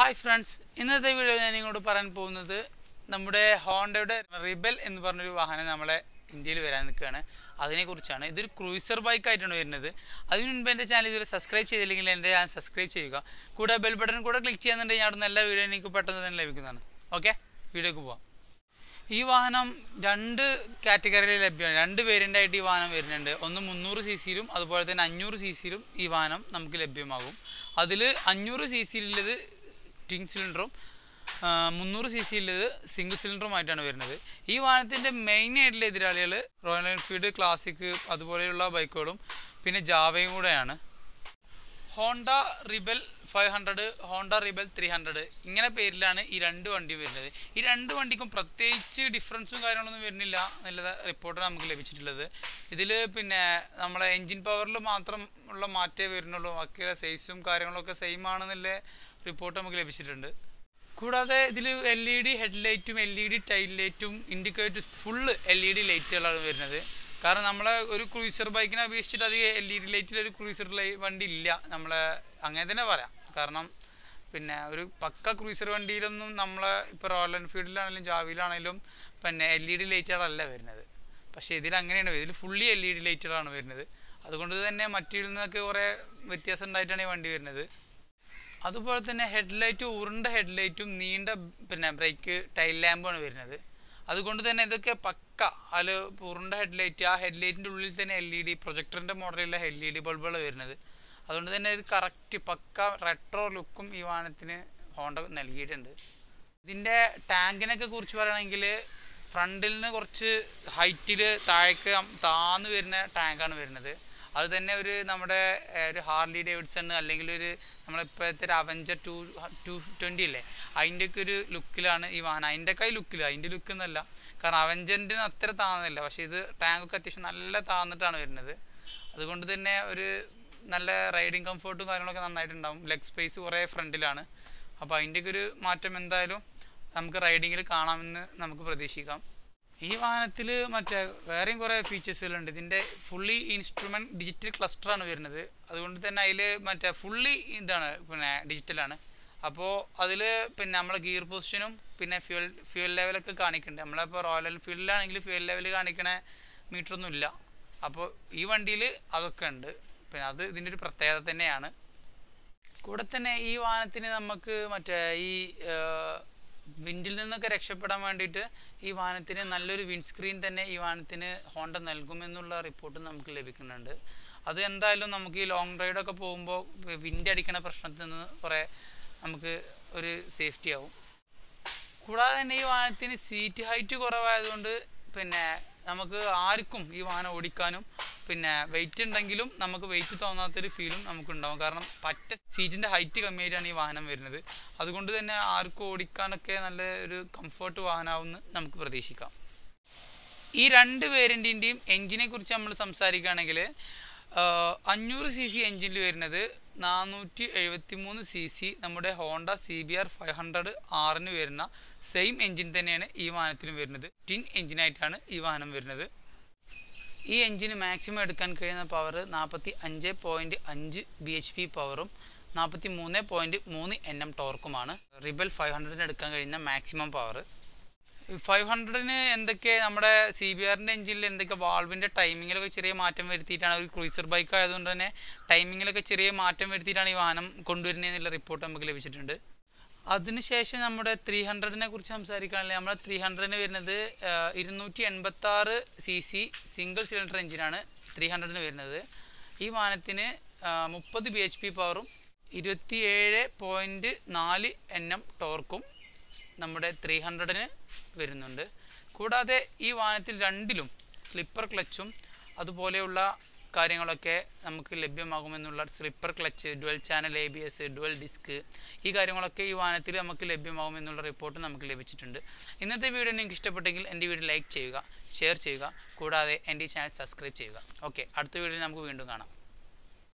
hi friends ഇന്നത്തെ video ഞാൻ ഇങ്ങോട്ട് പറയാൻ പോകുന്നത് നമ്മുടെ ഹോണ്ടയുടെ റിബൽ എന്ന് പറഞ്ഞൊരു വാഹനം നമ്മളെ ഇന്ത്യയിൽ വരാൻ നിൽക്കുകയാണ് അതിനെക്കുറിച്ചാണ് ഇതൊരു ക്രൂസർ ബൈക്കായിട്ടാണ് വരുന്നത് അതിന് മുൻപ് എൻ്റെ ചാനൽ ഇതുവരെ സബ്സ്ക്രൈബ് ചെയ്തില്ലെങ്കിൽ എൻ്റെ ഞാൻ സബ്സ്ക്രൈബ് ചെയ്യുക കൂടെ ബെൽ ബട്ടൺ കൂടെ ക്ലിക്ക് ചെയ്യുന്നുണ്ടെങ്കിൽ അവിടെ നല്ല വീഡിയോ എനിക്ക് പെട്ടെന്ന് തന്നെ ലഭിക്കുന്നതാണ് ഓക്കെ വീഡിയോക്ക് പോവാം ഈ വാഹനം രണ്ട് കാറ്റഗറിയിൽ ലഭ്യമാണ് രണ്ട് വേരിയൻ്റായിട്ട് ഈ വാഹനം വരുന്നുണ്ട് ഒന്ന് മുന്നൂറ് സി സിയിലും അതുപോലെ തന്നെ അഞ്ഞൂറ് സി സിയിലും ഈ വാഹനം നമുക്ക് ലഭ്യമാകും അതിൽ അഞ്ഞൂറ് സി സിയിലുള്ളത് ട്വിൻ സിലിണ്ടറും മുന്നൂറ് സി സിയിലത് സിംഗിൾ സിലിണ്ടറുമായിട്ടാണ് വരുന്നത് ഈ വാഹനത്തിൻ്റെ മെയിൻ ആയിട്ടുള്ള എതിരാളികൾ റോയൽ എൻഫീൽഡ് ക്ലാസിക് അതുപോലെയുള്ള ബൈക്കുകളും പിന്നെ ജാവയും കൂടെയാണ് Honda Rebel five hundred Honda Rebel three hundred ഇങ്ങനെ പേരിലാണ് ഈ രണ്ട് വണ്ടി വരുന്നത് ഈ രണ്ട് വണ്ടിക്കും പ്രത്യേകിച്ച് ഡിഫറൻസും കാര്യങ്ങളൊന്നും വരുന്നില്ല എന്നുള്ള റിപ്പോർട്ട് നമുക്ക് ലഭിച്ചിട്ടുള്ളത് ഇതിൽ പിന്നെ നമ്മളെ എൻജിൻ പവറിൽ മാത്രം ഉള്ള മാറ്റേ വരുന്നുള്ളൂ ബാക്കിയുള്ള സൈസും കാര്യങ്ങളൊക്കെ സെയിം ആണെന്നുള്ള റിപ്പോർട്ട് നമുക്ക് ലഭിച്ചിട്ടുണ്ട് കൂടാതെ ഇതിൽ എൽ ഇ ഡി ഹെഡ് ലൈറ്റും എൽ ഇ ഡി ടൈൽ ലൈറ്റും indicate full L E D ലൈറ്റുകളാണ് വരുന്നത് കാരണം നമ്മളെ ഒരു ക്രൂസർ ബൈക്കിനെ അപേക്ഷിച്ചിട്ട് അധികം എൽ ഇ ഡി ഒരു ക്രൂസർ വണ്ടി ഇല്ല നമ്മളെ അങ്ങനെ തന്നെ പറയാം കാരണം പിന്നെ ഒരു പക്ക ക്രൂസർ വണ്ടിയിലൊന്നും നമ്മളെ ഇപ്പോൾ റോയൽ എൻഫീൽഡിലാണെങ്കിലും ജാവിയിലാണെങ്കിലും പിന്നെ എൽ ഇ ഡി ലൈറ്റുകളല്ല വരുന്നത് പക്ഷേ ഇതിൽ അങ്ങനെയാണ് ഇതിൽ ഫുള്ളി എൽ ഇ ഡി ലൈറ്റുകളാണ് വരുന്നത് അതുകൊണ്ട് തന്നെ മറ്റിൽ നിന്നൊക്കെ കുറേ വ്യത്യാസം ഉണ്ടായിട്ടാണ് ഈ വണ്ടി വരുന്നത് അതുപോലെ തന്നെ ലൈറ്റ് ഉരുണ്ട ഹെഡ്ലൈറ്റും നീണ്ട പിന്നെ ബ്രേക്ക് ടൈൽ ലാമ്പുമാണ് വരുന്നത് അതുകൊണ്ട് തന്നെ ഇതൊക്കെ പക്ക അല്ല ഉരുണ്ട ഹെഡ്ലൈറ്റ് ആ ഹെഡ്ലൈറ്റിൻ്റെ ഉള്ളിൽ തന്നെ എൽ ഇ ഡി പ്രൊജക്ടറിൻ്റെ മോഡലുള്ള എൽ ഇ ഡി ബൾബുകൾ വരുന്നത് അതുകൊണ്ട് തന്നെ ഒരു കറക്റ്റ് പക്ക റെട്രോ ലുക്കും ഈ വാഹനത്തിന് ഹോണ്ട നൽകിയിട്ടുണ്ട് ഇതിൻ്റെ ടാങ്കിനൊക്കെ കുറിച്ച് പറയുകയാണെങ്കിൽ ഫ്രണ്ടിൽ നിന്ന് കുറച്ച് ഹൈറ്റിൽ താഴേക്ക് താന്ന് വരുന്ന ടാങ്കാണ് വരുന്നത് അത് തന്നെ ഒരു നമ്മുടെ ഒരു ഹാർലി ഡേവിഡ്സൺ അല്ലെങ്കിൽ ഒരു നമ്മളിപ്പോഴത്തെ ഒരു അവഞ്ചർ ടു ടു ട്വൻറ്റി ഇല്ലേ അതിൻ്റെയൊക്കെ ഒരു ലുക്കിലാണ് ഈ വാഹനം അതിൻ്റെയൊക്കെ ലുക്കിൽ അതിൻ്റെ ലുക്ക് എന്നല്ല കാരണം അവഞ്ചറിൻ്റെ അത്ര താന്നില്ല പക്ഷേ ഇത് ടാങ്കൊക്കെ അത്യാവശ്യം നല്ല താന്നിട്ടാണ് വരുന്നത് അതുകൊണ്ട് തന്നെ ഒരു നല്ല റൈഡിങ് കംഫർട്ടും കാര്യങ്ങളൊക്കെ നന്നായിട്ടുണ്ടാവും ലെഗ് സ്പേസ് കുറേ ഫ്രണ്ടിലാണ് അപ്പോൾ അതിൻ്റെയൊക്കെ ഒരു മാറ്റം എന്തായാലും നമുക്ക് റൈഡിങ്ങിൽ കാണാമെന്ന് നമുക്ക് പ്രതീക്ഷിക്കാം ഈ വാഹനത്തിൽ മറ്റേ വേറെയും കുറേ ഫീച്ചേഴ്സുകളുണ്ട് ഇതിൻ്റെ ഫുള്ളി ഇൻസ്ട്രുമെൻ്റ് ഡിജിറ്റൽ ക്ലസ്റ്ററാണ് വരുന്നത് അതുകൊണ്ട് തന്നെ അതിൽ മറ്റേ ഫുള്ളി ഇതാണ് പിന്നെ ഡിജിറ്റലാണ് അപ്പോൾ അതിൽ പിന്നെ നമ്മളെ ഗിയർ പൊസിഷനും പിന്നെ ഫ്യൂൽ ഫ്യൂൽ ലെവലൊക്കെ കാണിക്കുന്നുണ്ട് നമ്മളിപ്പോൾ റോയൽ എൻഫീൽഡിലാണെങ്കിൽ ഫ്യൂൽ ലെവൽ കാണിക്കണ മീറ്ററൊന്നും ഇല്ല അപ്പോൾ ഈ വണ്ടിയിൽ അതൊക്കെ ഉണ്ട് പിന്നെ അത് ഇതിൻ്റെ ഒരു പ്രത്യേകത തന്നെയാണ് കൂടെ തന്നെ ഈ വാഹനത്തിന് നമുക്ക് മറ്റേ ഈ വിൻഡിൽ നിന്നൊക്കെ രക്ഷപ്പെടാൻ വേണ്ടിയിട്ട് ഈ വാഹനത്തിന് നല്ലൊരു സ്ക്രീൻ തന്നെ ഈ വാഹനത്തിന് ഹോണ്ട നൽകുമെന്നുള്ള റിപ്പോർട്ട് നമുക്ക് ലഭിക്കുന്നുണ്ട് അത് എന്തായാലും നമുക്ക് ഈ ലോങ് റൈഡൊക്കെ പോകുമ്പോൾ വിൻഡ് അടിക്കണ പ്രശ്നത്തിൽ നിന്ന് കുറേ നമുക്ക് ഒരു സേഫ്റ്റി ആവും കൂടാതെ തന്നെ ഈ വാഹനത്തിന് സീറ്റ് ഹൈറ്റ് കുറവായതുകൊണ്ട് പിന്നെ നമുക്ക് ആർക്കും ഈ വാഹനം ഓടിക്കാനും പിന്നെ വെയിറ്റ് ഉണ്ടെങ്കിലും നമുക്ക് വെയിറ്റ് തോന്നാത്തൊരു ഫീലും നമുക്കുണ്ടാവും കാരണം പറ്റ സീറ്റിൻ്റെ ഹൈറ്റ് കമ്മിയായിട്ടാണ് ഈ വാഹനം വരുന്നത് അതുകൊണ്ട് തന്നെ ആർക്കും ഓടിക്കാനൊക്കെ നല്ല ഒരു കംഫർട്ട് വാഹനമാവുമെന്ന് നമുക്ക് പ്രതീക്ഷിക്കാം ഈ രണ്ട് വേരിയൻറ്റിൻ്റെയും എൻജിനെ കുറിച്ച് നമ്മൾ സംസാരിക്കുകയാണെങ്കിൽ അഞ്ഞൂറ് സി സി എൻജിനിൽ വരുന്നത് നാനൂറ്റി എഴുപത്തി മൂന്ന് സി സി നമ്മുടെ Honda C B R five hundred ആറിന് വരുന്ന സെയിം എൻജിൻ തന്നെയാണ് ഈ വാഹനത്തിനും വരുന്നത് ടിൻ എൻജിനായിട്ടാണ് ഈ വാഹനം വരുന്നത് ഈ എൻജിന് മാക്സിമം എടുക്കാൻ കഴിയുന്ന പവർ നാൽപ്പത്തി അഞ്ച് പോയിൻറ്റ് അഞ്ച് ബി എച്ച് പി പവറും നാൽപ്പത്തി മൂന്ന് പോയിൻറ്റ് മൂന്ന് എൻ എം ടോർക്കുമാണ് റിബൽ ഫൈവ് ഹൺഡ്രഡിന് എടുക്കാൻ കഴിയുന്ന മാക്സിമം പവർ ഫൈവ് ഹൺഡ്രഡിന് എന്തൊക്കെ നമ്മുടെ സി ബി ആറിൻ്റെ എഞ്ചിനിൽ എന്തൊക്കെ വാൾവിൻ്റെ ടൈമിങ്ങിലൊക്കെ ചെറിയ മാറ്റം വരുത്തിയിട്ടാണ് ഒരു ക്രൂസർ ബൈക്ക് ആയതുകൊണ്ട് തന്നെ ടൈമിങ്ങിലൊക്കെ ചെറിയ മാറ്റം വരുത്തിയിട്ടാണ് ഈ വാഹനം കൊണ്ടുവരുന്നതെന്നുള്ള റിപ്പോർട്ട് നമുക്ക് ലഭിച്ചിട്ടുണ്ട് അതിനുശേഷം നമ്മുടെ ത്രീ ഹൺഡ്രഡിനെ കുറിച്ച് സംസാരിക്കുകയാണെങ്കിൽ നമ്മുടെ ത്രീ ഹൺഡ്രഡിന് വരുന്നത് ഇരുന്നൂറ്റി എൺപത്തി ആറ് സി സി സിംഗിൾ സിലിണ്ടർ എഞ്ചിനാണ് ത്രീ ഹൺഡ്രഡിന് വരുന്നത് ഈ വാഹനത്തിന് മുപ്പത് ബി എച്ച് പി പവറും ഇരുപത്തിയേഴ് പോയിൻറ്റ് നാല് എൻ എം ടോർക്കും നമ്മുടെ ത്രീ ഹൺഡ്രഡിന് വരുന്നുണ്ട് കൂടാതെ ഈ വാഹനത്തിൽ രണ്ടിലും സ്ലിപ്പർ ക്ലച്ചും അതുപോലെയുള്ള കാര്യങ്ങളൊക്കെ നമുക്ക് ലഭ്യമാകുമെന്നുള്ള slipper clutch dual channel A B S dual disc ഈ കാര്യങ്ങളൊക്കെ ഈ വാഹനത്തിൽ നമുക്ക് ലഭ്യമാകുമെന്നുള്ള റിപ്പോർട്ട് നമുക്ക് ലഭിച്ചിട്ടുണ്ട് ഇന്നത്തെ വീഡിയോ നിങ്ങൾക്ക് ഇഷ്ടപ്പെട്ടെങ്കിൽ എൻ്റെ വീഡിയോ ലൈക്ക് ചെയ്യുക ഷെയർ ചെയ്യുക കൂടാതെ എൻ്റെ ചാനൽ സബ്സ്ക്രൈബ് ചെയ്യുക ഓക്കെ അടുത്ത വീഡിയോയിൽ നമുക്ക് വീണ്ടും കാണാം